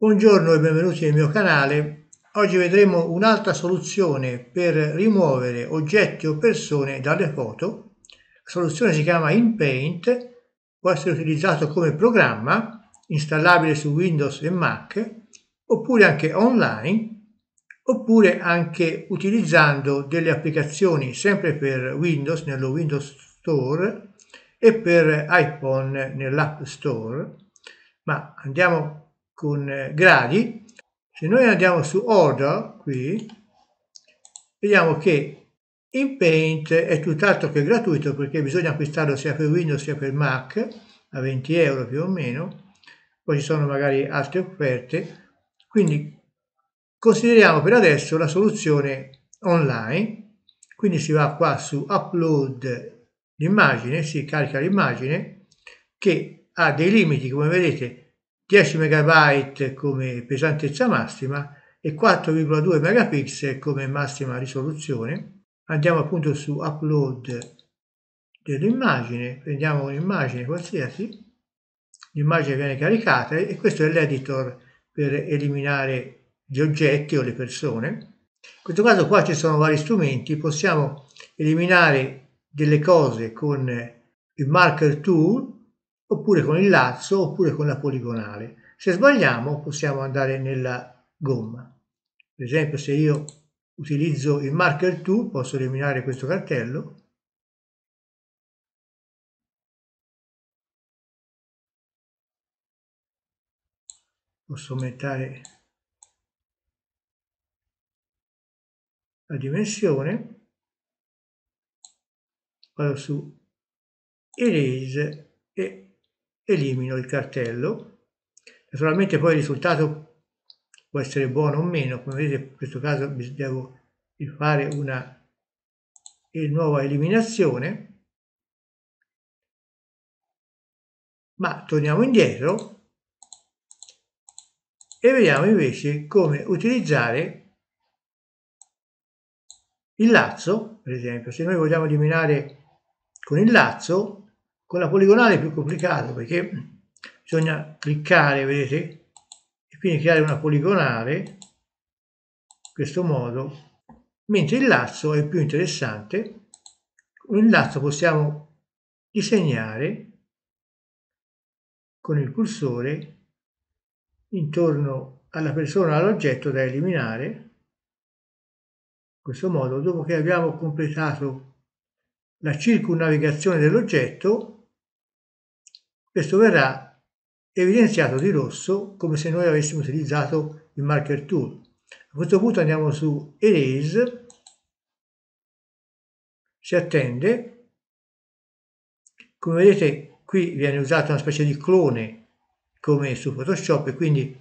Buongiorno e benvenuti nel mio canale. Oggi vedremo un'altra soluzione per rimuovere oggetti o persone dalle foto. La soluzione si chiama InPaint, può essere utilizzato come programma, installabile su Windows e Mac, oppure anche online, oppure anche utilizzando delle applicazioni sempre per Windows nello Windows Store e per iPhone nell'App Store. Ma andiamo con eh, gradi, se noi andiamo su order qui, vediamo che in Paint è tutt'altro che gratuito perché bisogna acquistarlo sia per Windows sia per Mac a 20 euro più o meno, poi ci sono magari altre offerte, quindi consideriamo per adesso la soluzione online, quindi si va qua su upload l'immagine, si carica l'immagine che ha dei limiti come vedete 10 MB come pesantezza massima e 4,2 megapixel come massima risoluzione. Andiamo appunto su upload dell'immagine, prendiamo un'immagine qualsiasi, l'immagine viene caricata e questo è l'editor per eliminare gli oggetti o le persone. In questo caso qua ci sono vari strumenti, possiamo eliminare delle cose con il marker tool oppure con il lazzo, oppure con la poligonale. Se sbagliamo possiamo andare nella gomma. Per esempio se io utilizzo il marker tool posso eliminare questo cartello posso aumentare la dimensione vado su erase e elimino il cartello naturalmente poi il risultato può essere buono o meno come vedete in questo caso devo fare una eh, nuova eliminazione ma torniamo indietro e vediamo invece come utilizzare il lazzo per esempio se noi vogliamo eliminare con il lazzo con la poligonale è più complicato perché bisogna cliccare, vedete, e quindi creare una poligonale in questo modo, mentre il lazzo è più interessante. Con il lazzo possiamo disegnare con il cursore intorno alla persona, all'oggetto da eliminare. In questo modo, dopo che abbiamo completato la circunnavigazione dell'oggetto, questo verrà evidenziato di rosso come se noi avessimo utilizzato il marker tool. A questo punto andiamo su Erase, si attende, come vedete qui viene usata una specie di clone come su Photoshop e quindi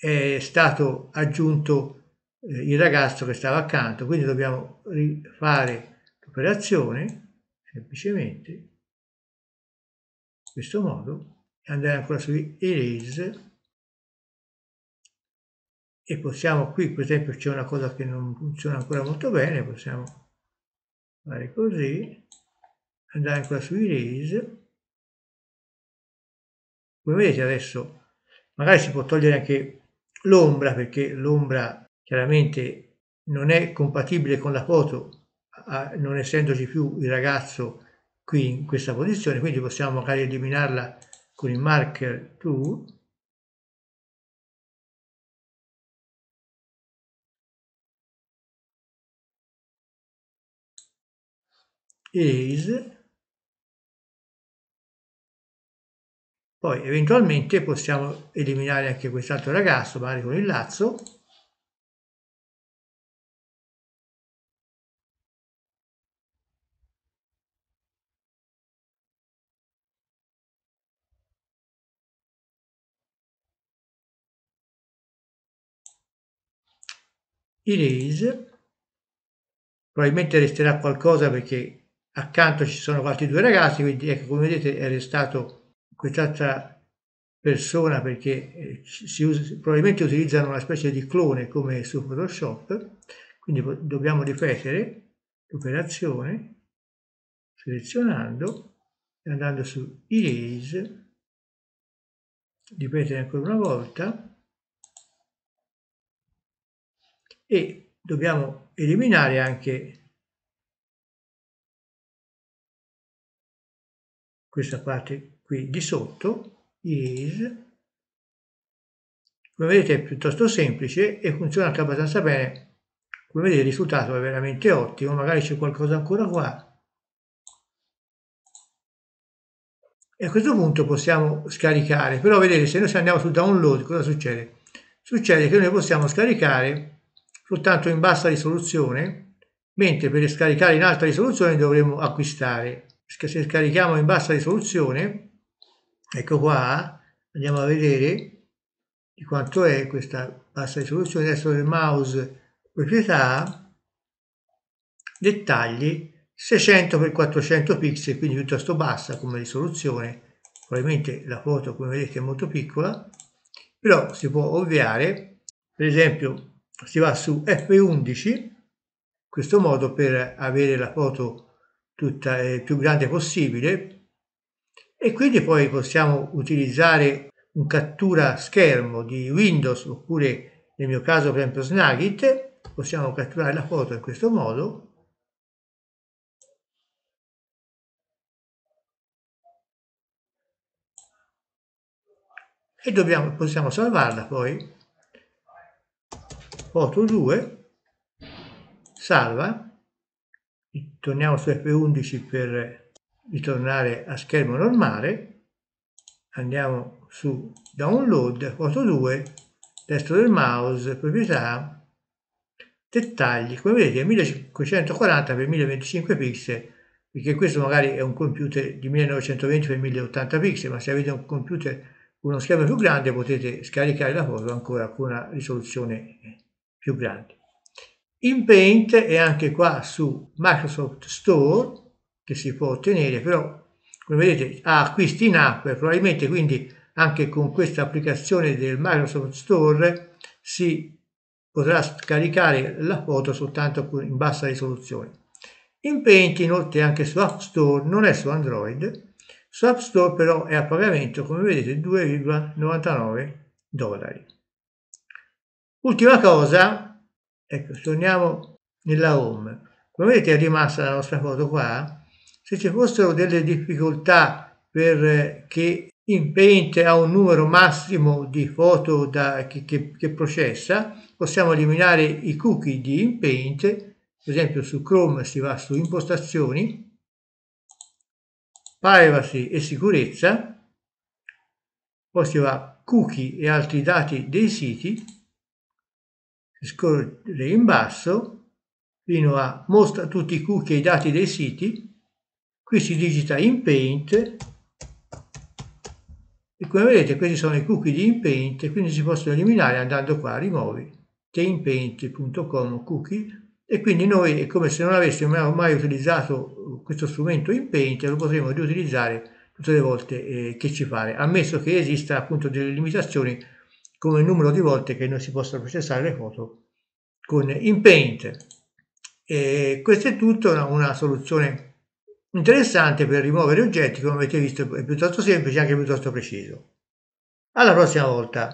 è stato aggiunto eh, il ragazzo che stava accanto, quindi dobbiamo rifare l'operazione semplicemente questo modo e andare ancora su erase e possiamo qui per esempio c'è una cosa che non funziona ancora molto bene possiamo fare così andare ancora su erase come vedete adesso magari si può togliere anche l'ombra perché l'ombra chiaramente non è compatibile con la foto non essendoci più il ragazzo qui in questa posizione, quindi possiamo magari eliminarla con il marker to erase poi eventualmente possiamo eliminare anche quest'altro ragazzo magari con il lazzo erase probabilmente resterà qualcosa perché accanto ci sono altri due ragazzi quindi ecco come vedete è restato quest'altra persona perché eh, si usa, probabilmente utilizzano una specie di clone come su photoshop quindi dobbiamo ripetere l'operazione selezionando e andando su erase ripetere ancora una volta e dobbiamo eliminare anche questa parte qui di sotto is come vedete è piuttosto semplice e funziona anche abbastanza bene come vedete il risultato è veramente ottimo magari c'è qualcosa ancora qua e a questo punto possiamo scaricare però vedete se noi andiamo sul download cosa succede succede che noi possiamo scaricare soltanto in bassa risoluzione, mentre per scaricare in alta risoluzione dovremo acquistare. Se scarichiamo in bassa risoluzione, ecco qua, andiamo a vedere di quanto è questa bassa risoluzione. Adesso il mouse proprietà, dettagli, 600x400 pixel, quindi piuttosto bassa come risoluzione. Probabilmente la foto, come vedete, è molto piccola, però si può ovviare. Per esempio, si va su F11 in questo modo per avere la foto tutta eh, più grande possibile e quindi poi possiamo utilizzare un cattura schermo di Windows oppure nel mio caso per esempio Snagit possiamo catturare la foto in questo modo e dobbiamo, possiamo salvarla poi foto 2 salva torniamo su F11 per ritornare a schermo normale andiamo su download foto 2 testo del mouse proprietà dettagli come vedete 1540 x 1025 pixel perché questo magari è un computer di 1920 x 1080 pixel ma se avete un computer uno schermo più grande potete scaricare la foto ancora con una risoluzione più grandi. In Paint è anche qua su Microsoft Store che si può ottenere, però come vedete ha acquisti in app, probabilmente quindi anche con questa applicazione del Microsoft Store si potrà scaricare la foto soltanto in bassa risoluzione. In Paint inoltre anche su App Store, non è su Android, su App Store però è a pagamento come vedete 2,99 dollari. Ultima cosa, ecco, torniamo nella home. Come vedete è rimasta la nostra foto qua. Se ci fossero delle difficoltà perché eh, in Paint ha un numero massimo di foto da, che, che, che, processa, possiamo eliminare i cookie di InPaint, per esempio su Chrome si va su impostazioni, privacy e sicurezza, poi si va cookie e altri dati dei siti, scorrere in basso fino a mostra tutti i cookie e i dati dei siti qui si digita in paint e come vedete questi sono i cookie di inpaint quindi si possono eliminare andando qua rimuovi tempaint.com cookie e quindi noi è come se non avessimo mai utilizzato questo strumento in paint lo potremo riutilizzare tutte le volte eh, che ci pare ammesso che esista appunto delle limitazioni come il numero di volte che noi si possono processare le foto con in Paint. E questo è tutto, una, una soluzione interessante per rimuovere oggetti, come avete visto è piuttosto semplice e anche piuttosto preciso. Alla prossima volta!